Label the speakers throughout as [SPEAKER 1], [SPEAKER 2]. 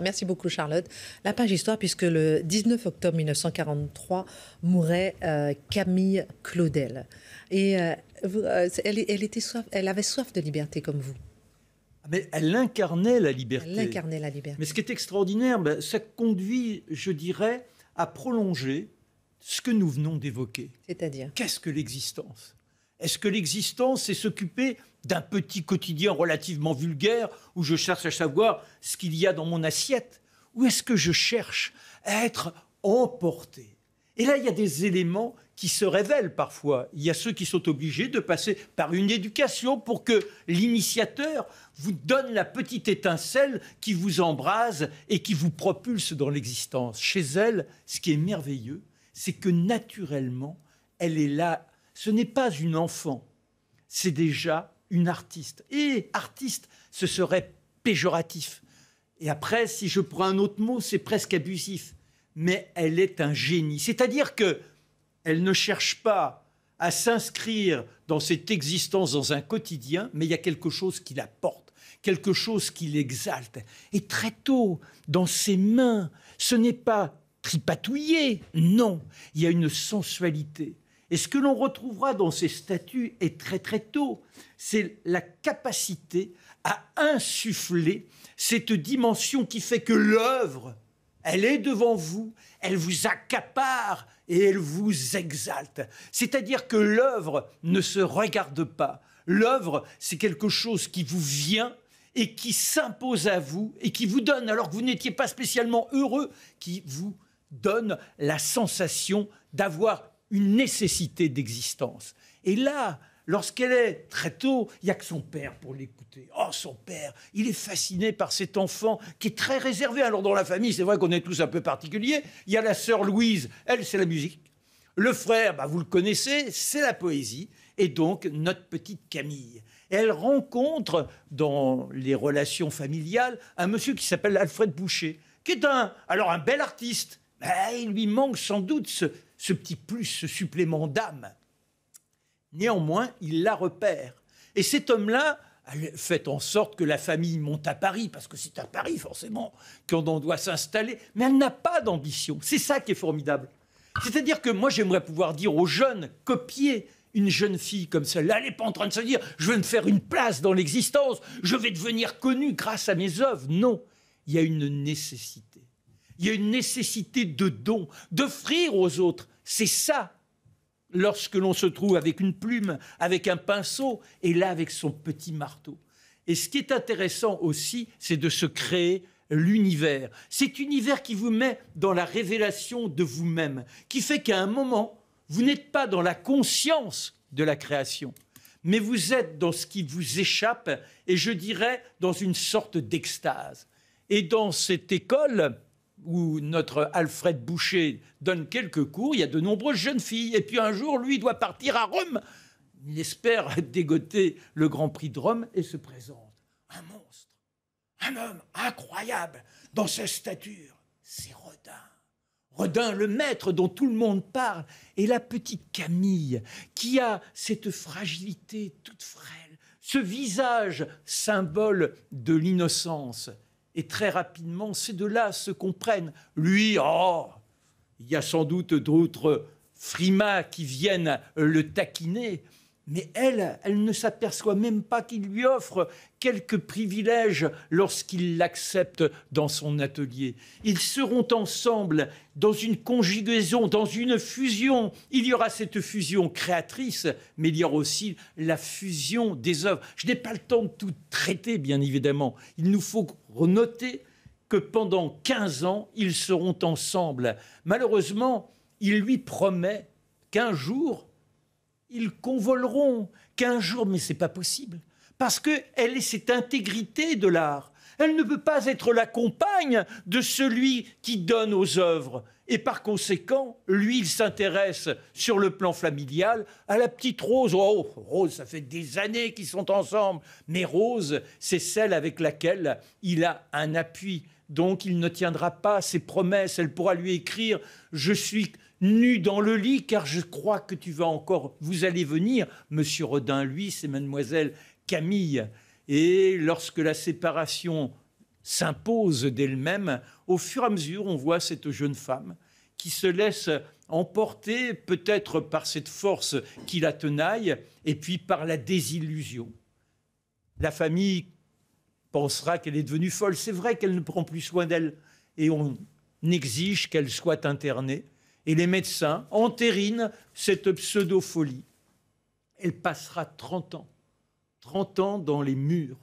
[SPEAKER 1] Merci beaucoup, Charlotte. La page histoire, puisque le 19 octobre 1943 mourait euh, Camille Claudel. Et euh, euh, elle, avait soif de liberté comme vous. Ah, mais elle incarnait la liberté. incarnait la liberté. Mais ce qui est extraordinaire, ben, ça conduit, je dirais, à prolonger ce que nous venons d'évoquer. C'est-à-dire Qu'est-ce que l'existence est-ce que l'existence, c'est s'occuper d'un petit quotidien relativement vulgaire où je cherche à savoir ce qu'il y a dans mon assiette Ou est-ce que je cherche à être emporté Et là, il y a des éléments qui se révèlent parfois. Il y a ceux qui sont obligés de passer par une éducation pour que l'initiateur vous donne la petite étincelle qui vous embrase et qui vous propulse dans l'existence. Chez elle, ce qui est merveilleux, c'est que naturellement, elle est là ce n'est pas une enfant, c'est déjà une artiste. Et artiste, ce serait péjoratif. Et après, si je prends un autre mot, c'est presque abusif. Mais elle est un génie. C'est-à-dire que elle ne cherche pas à s'inscrire dans cette existence, dans un quotidien, mais il y a quelque chose qui la porte, quelque chose qui l'exalte. Et très tôt, dans ses mains, ce n'est pas tripatouillé, non, il y a une sensualité, et ce que l'on retrouvera dans ces statues, et très très tôt, c'est la capacité à insuffler cette dimension qui fait que l'œuvre, elle est devant vous, elle vous accapare et elle vous exalte. C'est-à-dire que l'œuvre ne se regarde pas. L'œuvre, c'est quelque chose qui vous vient et qui s'impose à vous et qui vous donne, alors que vous n'étiez pas spécialement heureux, qui vous donne la sensation d'avoir une nécessité d'existence. Et là, lorsqu'elle est très tôt, il n'y a que son père pour l'écouter. Oh, son père, il est fasciné par cet enfant qui est très réservé. Alors, dans la famille, c'est vrai qu'on est tous un peu particuliers. Il y a la sœur Louise, elle, c'est la musique. Le frère, bah, vous le connaissez, c'est la poésie. Et donc, notre petite Camille. elle rencontre, dans les relations familiales, un monsieur qui s'appelle Alfred Boucher, qui est un, alors un bel artiste, eh, il lui manque sans doute ce, petit plus, ce supplément d'âme. Néanmoins, il la repère. Et cet homme-là, fait en sorte que la famille monte à Paris, parce que c'est à Paris forcément qu'on doit s'installer, mais elle n'a pas d'ambition. C'est ça qui est formidable. C'est-à-dire que moi j'aimerais pouvoir dire aux jeunes, copier une jeune fille comme celle-là, elle n'est pas en train de se dire, je vais me faire une place dans l'existence, je vais devenir connue grâce à mes œuvres. Non, il y a une nécessité il y a une nécessité de don, d'offrir aux autres. C'est ça, lorsque l'on se trouve avec une plume, avec un pinceau, et là avec son petit marteau. Et ce qui est intéressant aussi, c'est de se créer l'univers. Cet univers qui vous met dans la révélation de vous-même, qui fait qu'à un moment, vous n'êtes pas dans la conscience de la création, mais vous êtes dans ce qui vous échappe, et je dirais dans une sorte d'extase. Et dans cette école, où notre Alfred Boucher donne quelques cours, il y a de nombreuses jeunes filles. Et puis un jour, lui doit partir à Rome. Il espère dégoter le Grand Prix de Rome et se présente. Un monstre, un homme incroyable dans sa stature. C'est Rodin. Rodin, le maître dont tout le monde parle, et la petite Camille, qui a cette fragilité toute frêle, ce visage symbole de l'innocence et très rapidement, ces de là se comprennent. Lui, oh, il y a sans doute d'autres frimas qui viennent le taquiner, mais elle, elle ne s'aperçoit même pas qu'il lui offre quelques privilèges lorsqu'il l'accepte dans son atelier. Ils seront ensemble dans une conjugaison, dans une fusion. Il y aura cette fusion créatrice, mais il y aura aussi la fusion des œuvres. Je n'ai pas le temps de tout traiter, bien évidemment. Il nous faut noter que pendant 15 ans, ils seront ensemble. Malheureusement, il lui promet qu'un jour, ils convoleront qu'un jour, mais c'est pas possible, parce que elle est cette intégrité de l'art. Elle ne peut pas être la compagne de celui qui donne aux œuvres. Et par conséquent, lui, il s'intéresse sur le plan familial à la petite Rose. Oh, Rose, ça fait des années qu'ils sont ensemble. Mais Rose, c'est celle avec laquelle il a un appui. Donc, il ne tiendra pas ses promesses. Elle pourra lui écrire Je suis nu dans le lit, car je crois que tu vas encore, vous allez venir, monsieur Rodin, lui, c'est mademoiselle Camille. Et lorsque la séparation s'impose d'elle-même, au fur et à mesure, on voit cette jeune femme qui se laisse emporter peut-être par cette force qui la tenaille et puis par la désillusion. La famille pensera qu'elle est devenue folle. C'est vrai qu'elle ne prend plus soin d'elle et on exige qu'elle soit internée et les médecins entérinent cette pseudo-folie. Elle passera 30 ans, 30 ans dans les murs,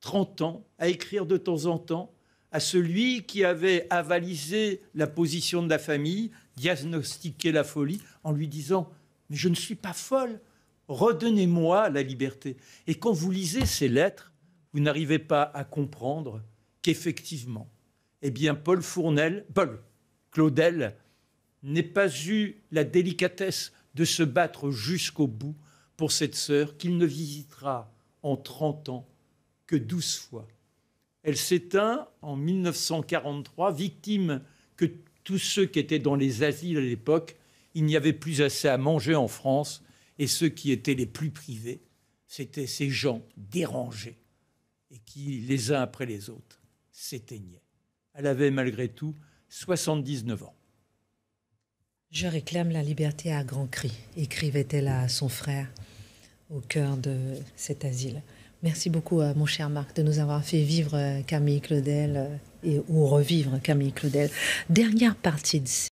[SPEAKER 1] 30 ans à écrire de temps en temps à celui qui avait avalisé la position de la famille, diagnostiqué la folie, en lui disant Mais je ne suis pas folle, redonnez-moi la liberté. Et quand vous lisez ces lettres, vous n'arrivez pas à comprendre qu'effectivement, eh bien, Paul Fournel, Paul Claudel, n'ait pas eu la délicatesse de se battre jusqu'au bout pour cette sœur qu'il ne visitera en 30 ans que 12 fois. Elle s'éteint en 1943, victime que tous ceux qui étaient dans les asiles à l'époque, il n'y avait plus assez à manger en France, et ceux qui étaient les plus privés, c'étaient ces gens dérangés et qui, les uns après les autres, s'éteignaient. Elle avait malgré tout 79 ans. Je réclame la liberté à grands cris, écrivait-elle à son frère au cœur de cet asile. Merci beaucoup, euh, mon cher Marc, de nous avoir fait vivre euh, Camille Claudel euh, et, ou revivre Camille Claudel. Dernière partie de